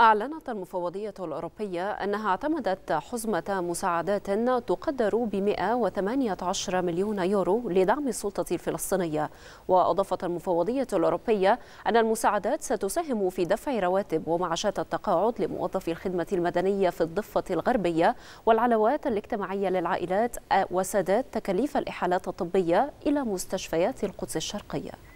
أعلنت المفوضية الأوروبية أنها اعتمدت حزمة مساعدات تقدر ب 118 مليون يورو لدعم السلطة الفلسطينية وأضافت المفوضية الأوروبية أن المساعدات ستساهم في دفع رواتب ومعاشات التقاعد لموظفي الخدمة المدنية في الضفة الغربية والعلوات الاجتماعية للعائلات وسداد تكاليف الإحالات الطبية إلى مستشفيات القدس الشرقية